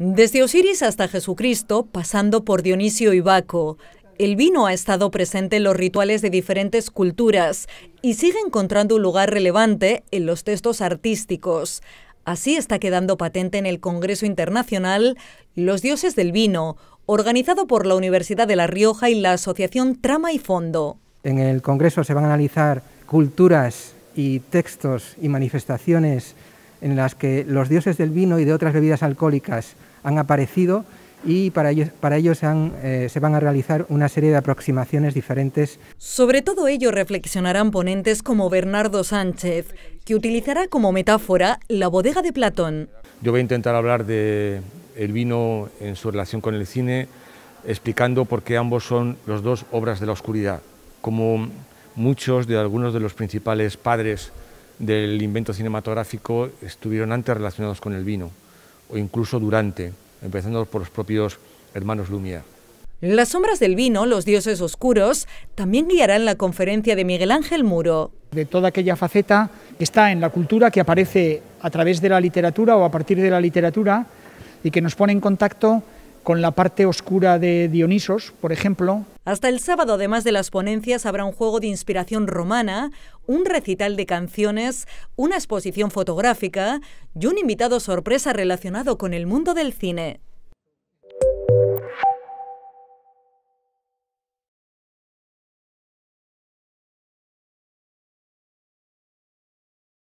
Desde Osiris hasta Jesucristo, pasando por Dionisio y Baco, el vino ha estado presente en los rituales de diferentes culturas y sigue encontrando un lugar relevante en los textos artísticos. Así está quedando patente en el Congreso Internacional Los Dioses del Vino, organizado por la Universidad de La Rioja y la Asociación Trama y Fondo. En el Congreso se van a analizar culturas y textos y manifestaciones en las que los dioses del vino y de otras bebidas alcohólicas han aparecido y para ellos, eh, se van a realizar una serie de aproximaciones diferentes. Sobre todo ello reflexionarán ponentes como Bernardo Sánchez, que utilizará como metáfora la bodega de Platón. Yo voy a intentar hablar de vino en su relación con el cine, explicando por qué ambos son los dos obras de la oscuridad. Como muchos de algunos de los principales padres del invento cinematográfico estuvieron antes relacionados con el vino, o incluso durante, empezando por los propios hermanos Lumière. Las sombras del vino, los dioses oscuros, también guiarán la conferencia de Miguel Ángel Muro. De toda aquella faceta que está en la cultura, que aparece a través de la literatura o a partir de la literatura, y que nos pone en contacto con la parte oscura de Dionisos, por ejemplo. Hasta el sábado, además de las ponencias, habrá un juego de inspiración romana, un recital de canciones, una exposición fotográfica y un invitado sorpresa relacionado con el mundo del cine.